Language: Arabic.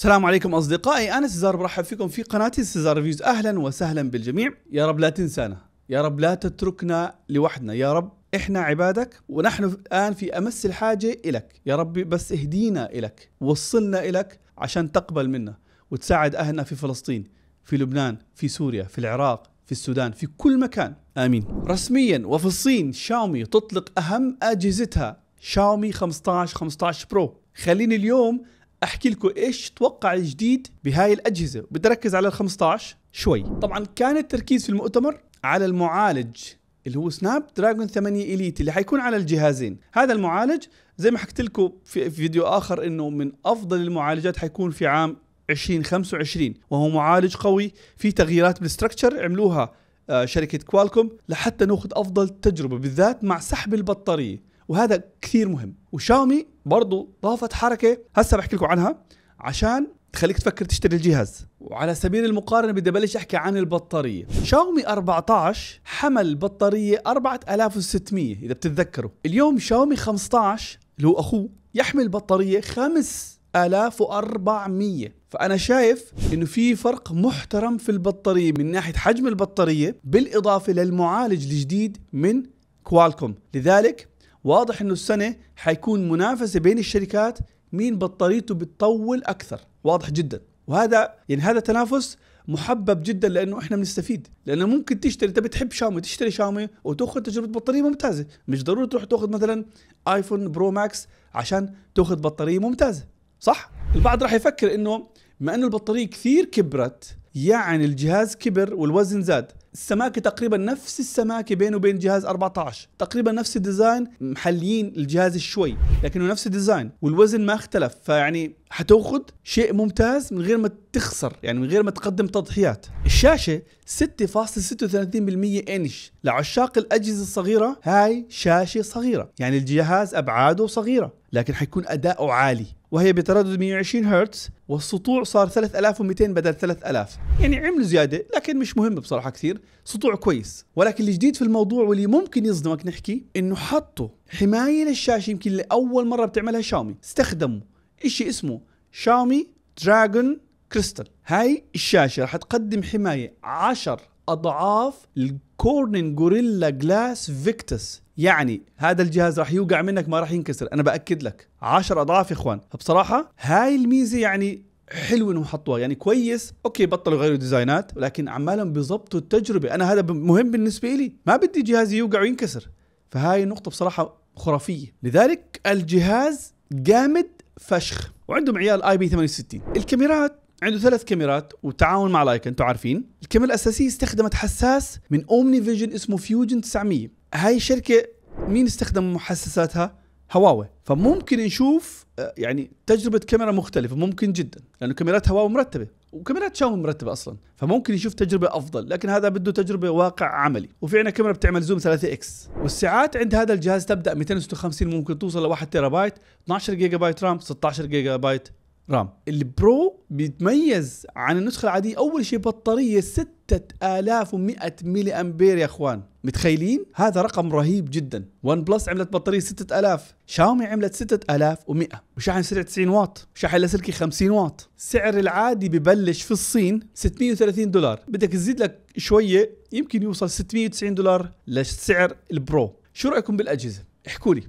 السلام عليكم اصدقائي انا سيزار برحب فيكم في قناتي سيزار ريفيوز اهلا وسهلا بالجميع يا رب لا تنسانا يا رب لا تتركنا لوحدنا يا رب احنا عبادك ونحن الان في امس الحاجه الك يا رب بس اهدينا الك وصلنا الك عشان تقبل منا وتساعد اهلنا في فلسطين في لبنان في سوريا في العراق في السودان في كل مكان امين رسميا وفي الصين شاومي تطلق اهم اجهزتها شاومي 15 15 برو خليني اليوم احكي لكم ايش توقع الجديد بهاي الاجهزه بدي اركز على ال 15 شوي طبعا كان التركيز في المؤتمر على المعالج اللي هو سناب دراجون 8 اليت اللي حيكون على الجهازين هذا المعالج زي ما حكيت لكم في فيديو اخر انه من افضل المعالجات حيكون في عام 2025 وهو معالج قوي في تغييرات بالستركتشر عملوها آه، شركة كوالكوم لحتى ناخذ أفضل تجربة بالذات مع سحب البطارية وهذا كثير مهم وشاومي برضو ضافت حركه هسه بحكي لكم عنها عشان تخليك تفكر تشتري الجهاز وعلى سبيل المقارنه بدي ابلش احكي عن البطاريه شاومي 14 حمل بطاريه 4600 اذا بتتذكروا اليوم شاومي 15 اللي هو اخوه يحمل بطاريه 5400 فانا شايف انه في فرق محترم في البطاريه من ناحيه حجم البطاريه بالاضافه للمعالج الجديد من كوالكوم لذلك واضح انه السنه حيكون منافسه بين الشركات مين بطاريته بتطول اكثر واضح جدا وهذا يعني هذا تنافس محبب جدا لانه احنا بنستفيد لانه ممكن تشتري انت بتحب شاومي تشتري شاومي وتاخذ تجربه بطاريه ممتازه مش ضروري تروح تاخذ مثلا ايفون برو ماكس عشان تاخذ بطاريه ممتازه صح البعض راح يفكر انه بما انه البطاريه كثير كبرت يعني الجهاز كبر والوزن زاد السماكه تقريبا نفس السماكه بينه وبين جهاز 14 تقريبا نفس الديزاين محليين الجهاز شوي لكنه نفس الديزاين والوزن ما اختلف فيعني حتاخذ شيء ممتاز من غير ما تخسر يعني من غير ما تقدم تضحيات الشاشه 6.36% انش لعشاق الاجهزه الصغيره هاي شاشه صغيره يعني الجهاز ابعاده صغيره لكن حيكون أداؤه عالي وهي بتردد 120 هرتز والسطوع صار 3200 بدل 3000 يعني عمل زيادة لكن مش مهم بصراحة كثير سطوع كويس ولكن الجديد في الموضوع واللي ممكن يصدمك نحكي انه حطوا حماية للشاشة يمكن لأول مرة بتعملها شاومي استخدموا اشي اسمه شاومي دراجون كريستال هاي الشاشة رح تقدم حماية 10 أضعاف الكورنين غوريلا جلاس فيكتس يعني هذا الجهاز راح يوقع منك ما راح ينكسر انا باكد لك 10 اضعاف يا اخوان فبصراحه هاي الميزه يعني حلو انهم حطوها يعني كويس اوكي بطلوا يغيروا ديزاينات ولكن عمالهم بيظبطوا التجربه انا هذا مهم بالنسبه لي ما بدي جهازي يوقع وينكسر فهاي النقطه بصراحه خرافيه لذلك الجهاز جامد فشخ وعندهم عيال اي بي 68 الكاميرات عنده ثلاث كاميرات وتعاون مع لايكا انتم عارفين الكاميرا الاساسيه استخدمت حساس من اومني فيجن اسمه فيوجن 900 هاي الشركه مين استخدم محسساتها هواوي فممكن نشوف آه، يعني تجربه كاميرا مختلفه ممكن جدا لانه كاميرات هواوي مرتبه وكاميرات شاومي مرتبه اصلا فممكن يشوف تجربه افضل لكن هذا بده تجربه واقع عملي وفي عندنا كاميرا بتعمل زوم 3 اكس والساعات عند هذا الجهاز تبدا 256 ممكن توصل ل 1 تيرا بايت 12 جيجا بايت رام 16 جيجا بايت رام البرو بيتميز عن النسخة العادية أول شيء بطارية 6100 ملي أمبير يا أخوان متخيلين هذا رقم رهيب جدا ون بلس عملت بطارية 6000 شاومي عملت 6100 وشحن سريع 90 واط شحن لاسلكي 50 واط سعر العادي ببلش في الصين 630 دولار بدك تزيد لك شوية يمكن يوصل 690 دولار لسعر البرو شو رأيكم بالأجهزة احكوا لي